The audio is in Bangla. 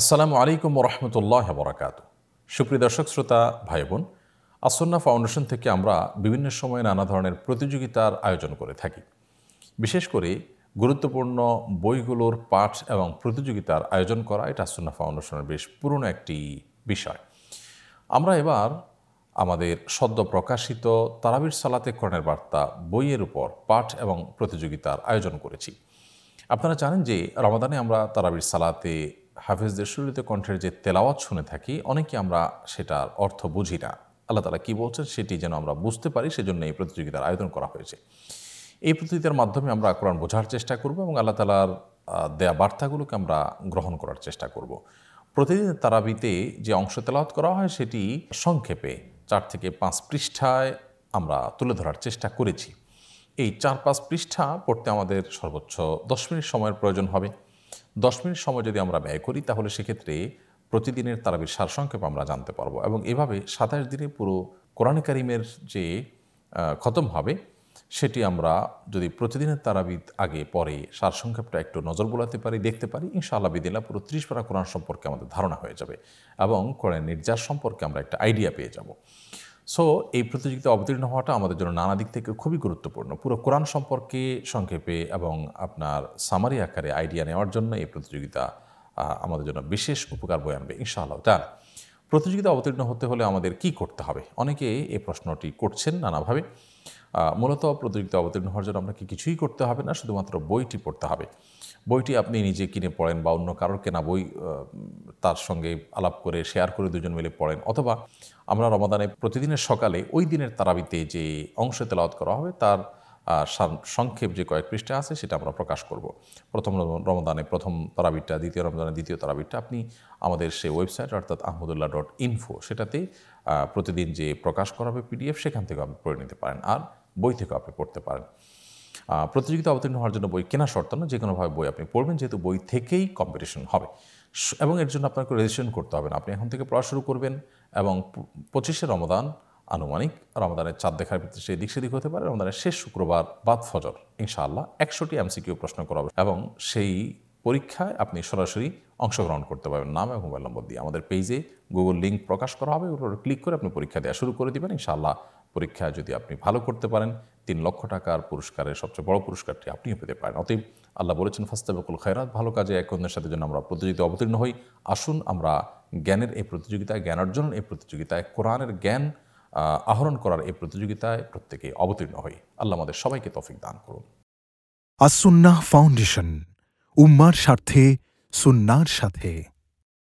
আসসালামু আলাইকুম রহমতুল্লাহ বরাকাত সুপ্রিয় দর্শক শ্রোতা ভাই বোন আসন্না ফাউন্ডেশন থেকে আমরা বিভিন্ন সময়ে নানা ধরনের প্রতিযোগিতার আয়োজন করে থাকি বিশেষ করে গুরুত্বপূর্ণ বইগুলোর পাঠ এবং প্রতিযোগিতার আয়োজন করা এটা আসন্না ফাউন্ডেশনের বেশ পুরনো একটি বিষয় আমরা এবার আমাদের সদ্য প্রকাশিত তারাবির সালাতে করণের বার্তা বইয়ের উপর পাঠ এবং প্রতিযোগিতার আয়োজন করেছি আপনারা জানেন যে রমাদানে আমরা তারাবির সালাতে হাফেজদের শুরুতে কণ্ঠের যে তেলাওয়াত শুনে থাকি অনেকে আমরা সেটার অর্থ বুঝি না আল্লাহ তালা কী বলছেন সেটি যেন আমরা বুঝতে পারি সেজন্য এই প্রতিযোগিতার আয়োজন করা হয়েছে এই প্রতিযোগিতার মাধ্যমে আমরা কোরআন বোঝার চেষ্টা করব এবং আল্লাহ তালার দেয়া বার্তাগুলোকে আমরা গ্রহণ করার চেষ্টা করব প্রতিদিন তারাবিতে যে অংশ তেলাওয়াত করা হয় সেটি সংক্ষেপে চার থেকে পাঁচ পৃষ্ঠায় আমরা তুলে ধরার চেষ্টা করেছি এই চার পাঁচ পৃষ্ঠা পড়তে আমাদের সর্বোচ্চ দশ মিনিট সময়ের প্রয়োজন হবে দশ মিনিট সময় যদি আমরা ব্যয় করি তাহলে সেক্ষেত্রে প্রতিদিনের তারাবির সারসংক্ষেপ আমরা জানতে পারবো এবং এভাবে সাতাশ দিনে পুরো কোরআন কারিমের যে খতম হবে সেটি আমরা যদি প্রতিদিনের তারাবিদ আগে পরে সারসংক্ষেপটা একটু নজর বোলাতে পারি দেখতে পারি ইনশাআল্লাহ বিদিল্লা পুরো ত্রিশ পারা কোরআন সম্পর্কে আমাদের ধারণা হয়ে যাবে এবং কোরআন নির্যাস সম্পর্কে আমরা একটা আইডিয়া পেয়ে যাব সো এই প্রতিযোগিতা অবতীর্ণ হওয়াটা আমাদের জন্য নানা দিক থেকে খুবই গুরুত্বপূর্ণ পুরো কোরআন সম্পর্কে সংক্ষেপে এবং আপনার সামারি আকারে আইডিয়া নেওয়ার জন্য এই প্রতিযোগিতা আমাদের জন্য বিশেষ উপকার বয়ে আনবে ইনশাআল্লাহ তারা প্রতিযোগিতা অবতীর্ণ হতে হলে আমাদের কি করতে হবে অনেকে এই প্রশ্নটি করছেন নানাভাবে মূলত প্রতিযোগিতা অবতীর্ণ হওয়ার জন্য আপনাকে কিছুই করতে হবে না শুধুমাত্র বইটি পড়তে হবে বইটি আপনি নিজে কিনে পড়েন বা অন্য কারোর কেনা বই তার সঙ্গে আলাপ করে শেয়ার করে দুজন মিলে পড়েন অথবা আমরা রমাদানে প্রতিদিনের সকালে ওই দিনের তারাবিতে যে অংশ তেলাওয়াত করা হবে তার সংক্ষেপ যে কয়েক পৃষ্ঠা আছে সেটা আমরা প্রকাশ করব প্রথম রমদানে প্রথম তারাবিটটা দ্বিতীয় রমদানে দ্বিতীয় তারাবিটটা আপনি আমাদের সেই ওয়েবসাইট অর্থাৎ আহমদুল্লাহ ডট ইনফো সেটাতেই প্রতিদিন যে প্রকাশ করা হবে পিডিএফ সেখান থেকে আপনি পড়ে নিতে পারেন আর বই থেকেও আপনি পড়তে পারেন প্রতিযোগিতা অবতীর্ণ হওয়ার জন্য বই কেনা শর্ত না যে কোনোভাবে বই আপনি পড়বেন যেহেতু বই থেকেই কম্পিটিশন হবে এবং এর জন্য আপনাকে রেজিস্ট্রেশন করতে হবে না আপনি এখন থেকে পড়া শুরু করবেন এবং পঁচিশে রমদান আনুমানিক রমাদানের চাঁদ দেখার ভিত্তিতে সেই দিক সেদিক হতে পারে রমাদানের শেষ শুক্রবার বাদ ফজর ইনশাআল্লাহ একশোটি এমসিকিউ প্রশ্ন করা হবে এবং সেই পরীক্ষায় আপনি সরাসরি অংশগ্রহণ করতে পারবেন নাম এবং মোবাইল নম্বর দিয়ে আমাদের পেজে গুগল লিঙ্ক প্রকাশ করা হবে ওগুলোর ক্লিক করে আপনি পরীক্ষা দেওয়া শুরু করে দেবেন ইনশাআল্লাহ পরীক্ষায় যদি আপনি ভালো করতে পারেন তিন লক্ষ টাকার পুরস্কারের সবচেয়ে বড় পুরস্কারটি আপনিও পেতে পারেন অতএব আল্লাহ বলেছেন ফাস্তাবকুল খৈরাত ভালো কাজে এক অন্যের সাথে যেন আমরা প্রতিযোগিতা অবতীর্ণ হই আসুন আমরা জ্ঞানের এই প্রতিযোগিতায় জ্ঞান অর্জনের এই প্রতিযোগিতায় কোরআনের জ্ঞান আহরণ করার এই প্রতিযোগিতায় প্রত্যেকে অবতীর্ণ হই আল্লাহ আমাদের সবাইকে তফিক দান করুন আসুন্না ফাউন্ডেশন উম্মার স্বার্থে সুন্নার সাথে